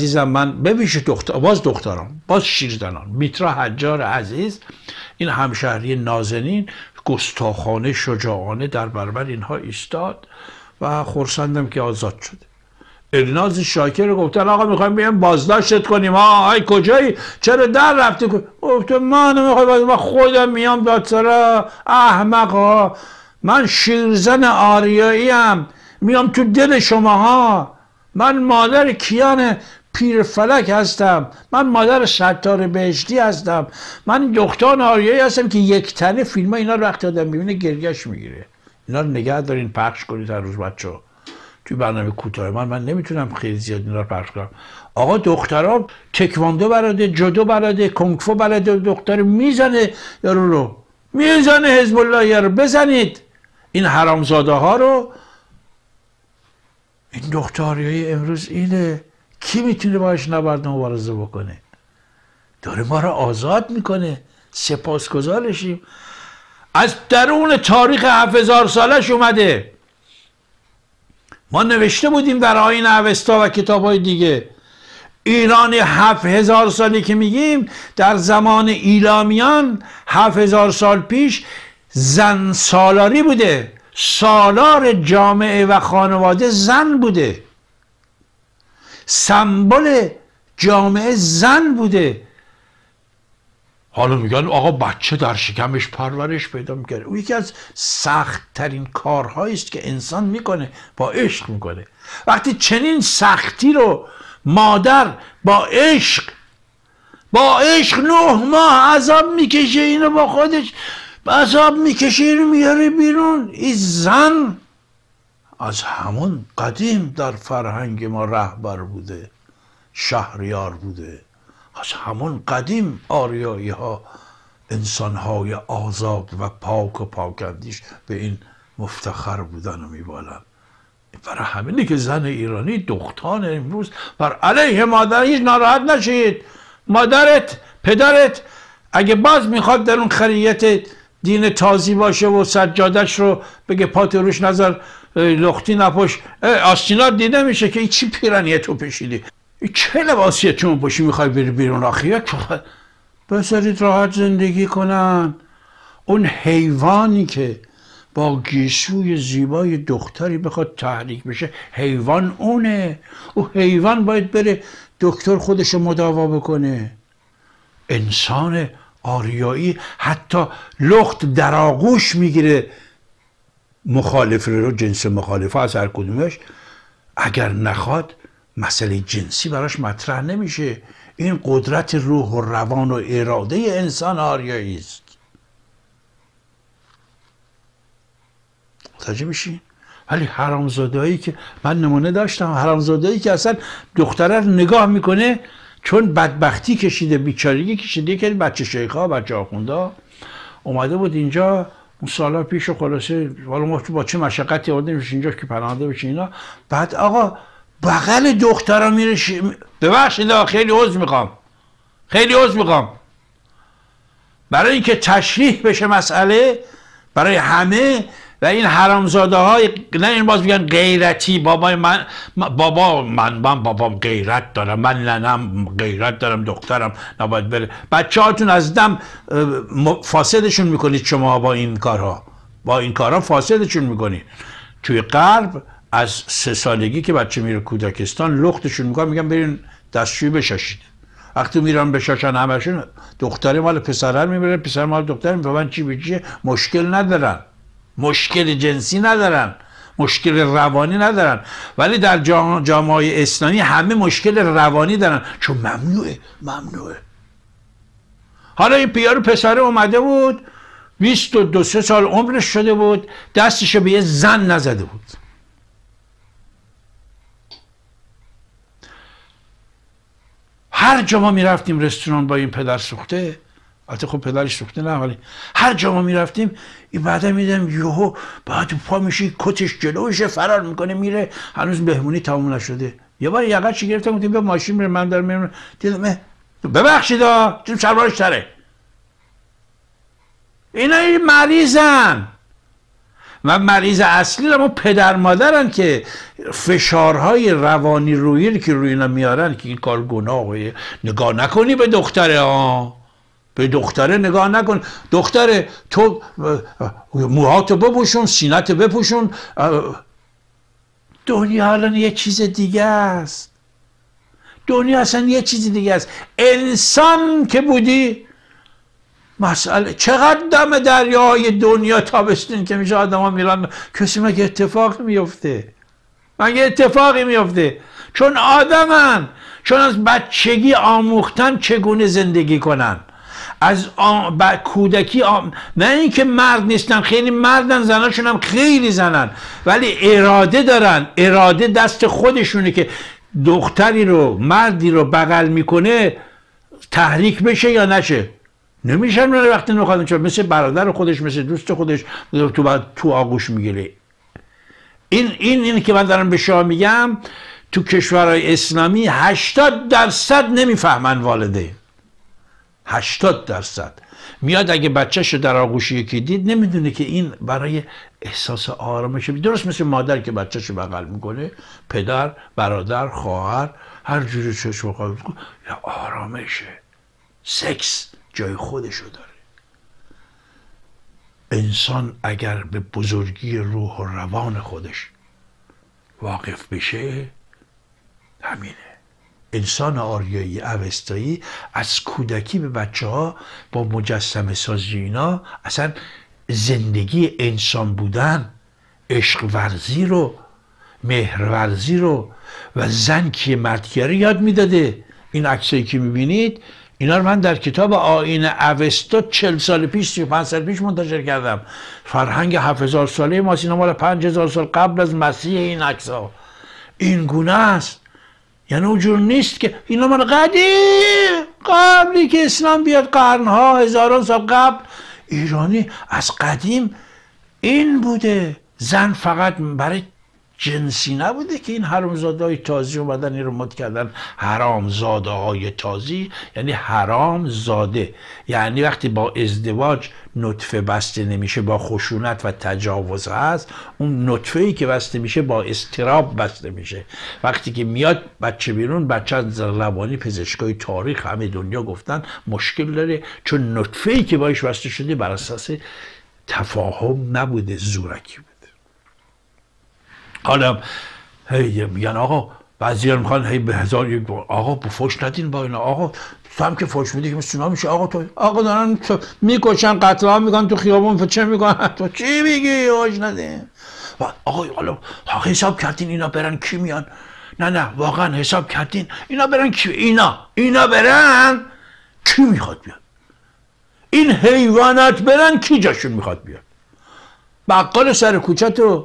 عزیزم من ببیش دختر باز دختران باز شیرزنان میترا حجار عزیز این همشهری نازنین گستاخانه شجاعانه در برابر اینها ایستاد و خرسندم که آزاد شده الناز شاکر گفتن آقا میخوایم بیایم بازداشت کنیم ها ای کجایی چرا در رفتی گفت من باز من خودم میام دادسرا احمق ها من شیرزن آریایی ام میام تو دل شماها. من مادر کیان پیر فلک هستم من مادر ستار بهشتی هستم من دختان آریایی هستم که یک تنه فیلم اینا رو وقتی آدم میبینه گرگش میگیره اینا رو نگه دارین پخش کنید هر روز بچه توی برنامه کوتاه من من نمیتونم خیلی زیاد اینا رو پخش کنم آقا دختران تکواندو براده جدو براده کنگفو براده دختر میزنه یارو رو میزنه حزب الله یارو بزنید این حرامزاده ها رو این دختاری امروز اینه کی میتونه باش نبرد مبارزه بکنه داره ما را آزاد میکنه سپاسگزارشیم از درون تاریخ 7000 سالش اومده ما نوشته بودیم در آین اوستا و کتاب های دیگه ایران هفت هزار سالی که میگیم در زمان ایلامیان هفت هزار سال پیش زن سالاری بوده سالار جامعه و خانواده زن بوده سمبل جامعه زن بوده حالا میگن آقا بچه در شکمش پرورش پیدا میکنه او یکی از سخت ترین کارهایی است که انسان میکنه با عشق میکنه وقتی چنین سختی رو مادر با عشق با عشق نه ماه عذاب میکشه اینو با خودش عذاب میکشه اینو میاره بیرون این زن از همون قدیم در فرهنگ ما رهبر بوده شهریار بوده از همون قدیم آریایی ها انسان های آزاد و پاک و پاکندیش به این مفتخر بودن و میبالن برای همینه که زن ایرانی دختان امروز بر علیه مادر هیچ ناراحت نشید مادرت پدرت اگه باز میخواد در اون خریتت دین تازی باشه و سجادش رو بگه پات روش نظر لختی نپوش، آستینا دیده میشه که چی پیرنیه تو پشیدی چه لباسیه تو پشی میخوای بری بیرون آخی بذارید راحت زندگی کنن اون حیوانی که با گیسوی زیبای دختری بخواد تحریک بشه حیوان اونه او حیوان باید بره دکتر خودش مداوا بکنه انسانه آریایی حتی لخت در آغوش میگیره مخالف رو جنس مخالف از هر کدومش اگر نخواد مسئله جنسی براش مطرح نمیشه این قدرت روح و روان و اراده انسان آریایی است متوجه میشین ولی حرامزادهایی که من نمونه داشتم حرامزادهایی که اصلا دختره رو نگاه میکنه چون بدبختی کشیده بیچارگی کشیده که بچه شیخا بچه آخونده اومده بود اینجا اون سالا پیش و خلاصه والا ما با چه مشقتی آورده میشه اینجا که پناهنده بشه اینا بعد آقا بغل دخترا میره ببخشید ببخشید خیلی عذر میخوام خیلی عذر میخوام برای اینکه تشریح بشه مسئله برای همه و این حرامزاده های نه این باز میگن غیرتی بابا من بابا من من بابام غیرت دارم من ننم غیرت دارم دخترم نباید بره بچه هاتون از دم فاسدشون میکنید شما با این کارها با این کارها فاسدشون میکنید توی غرب از سه سالگی که بچه میره کودکستان لختشون میکنم میگن برین دستشوی بشاشید وقتی میرن بشاشن همشون دختری مال پسره میبره پسر مال دختر میبره چی به مشکل ندارن مشکل جنسی ندارن مشکل روانی ندارن ولی در جامعه اسلامی همه مشکل روانی دارن چون ممنوعه ممنوعه حالا این پیار پسره اومده بود 22 سه سال عمرش شده بود دستش به یه زن نزده بود هر جا ما میرفتیم رستوران با این پدر سخته البته خب پدرش سوخته نه ولی هر جا ما میرفتیم این بعدا میدم یهو بعد پا میشه کتش جلوشه فرار میکنه میره هنوز بهمونی تموم نشده یه بار یقه چی گرفتم بودیم به ماشین میره من دارم میرم دیدم ببخشید ها دیدم شلوارش تره اینا این مریضن و مریض اصلی ما پدر مادرن که فشارهای روانی رویی که روی اینا میارن که این کار گناه، نگاه نکنی به دختره ها به دختره نگاه نکن دختره تو موهاتو بپوشون سینت بپوشون دنیا الان یه چیز دیگه است دنیا اصلا یه چیز دیگه است انسان که بودی مسئله چقدر دم دریاهای دنیا تابستین که میشه آدم ها میرن کسی مگه اتفاق میفته مگه اتفاقی میفته چون آدمن چون از بچگی آموختن چگونه زندگی کنن از آم... کودکی آم... نه اینکه مرد نیستن خیلی مردن زناشون هم خیلی زنن ولی اراده دارن اراده دست خودشونه که دختری رو مردی رو بغل میکنه تحریک بشه یا نشه نمیشن من وقتی نخواد چون مثل برادر خودش مثل دوست خودش تو تو آغوش میگیره این این که من دارم به شما میگم تو کشورهای اسلامی 80 درصد نمیفهمن والده 80 درصد میاد اگه بچهش شو در آغوش که دید نمیدونه که این برای احساس آرامش درست مثل مادر که بچهش رو بغل میکنه پدر برادر خواهر هر جوری چشم بخواد یا آرامشه سکس جای خودشو داره انسان اگر به بزرگی روح و روان خودش واقف بشه همینه انسان آریایی اوستایی از کودکی به بچه ها با مجسم سازی اینا اصلا زندگی انسان بودن عشق ورزی رو ورزی رو و زن که مردگیری یاد میداده این عکسایی که میبینید اینا رو من در کتاب آین اوستا چل سال پیش پنج سال پیش منتشر کردم فرهنگ هزار ساله ما اینا مال هزار سال قبل از مسیح این عکس ها این گونه است یعنی اونجور نیست که اینا من قدیم قبلی که اسلام بیاد قرنها هزاران سال قبل ایرانی از قدیم این بوده زن فقط برای جنسی نبوده که این حرامزاده های تازی اومدن این رو مد کردن حرامزاده های تازی یعنی حرام زاده یعنی وقتی با ازدواج نطفه بسته نمیشه با خشونت و تجاوز هست اون نطفه ای که بسته میشه با استراب بسته میشه وقتی که میاد بچه بیرون بچه از روانی پزشکای تاریخ همه دنیا گفتن مشکل داره چون نطفه ای که باش بسته شده بر اساس تفاهم نبوده زورکی بود حالا هی میگن آقا بعضی میخوان هی به هزار یک آقا ندین با اینا آقا تو هم که فوش میدی که میشه آقا تو آقا دارن تو میکشن قتل ها میکنن تو خیابون چه میکنن تو چی میگی فوش نده آقا حالا حساب کردین اینا برن کی میان نه نه واقعا حساب کردین اینا برن کی اینا اینا برن کی میخواد بیاد این حیوانات برن کی جاشون میخواد بیاد بقال سر کوچه تو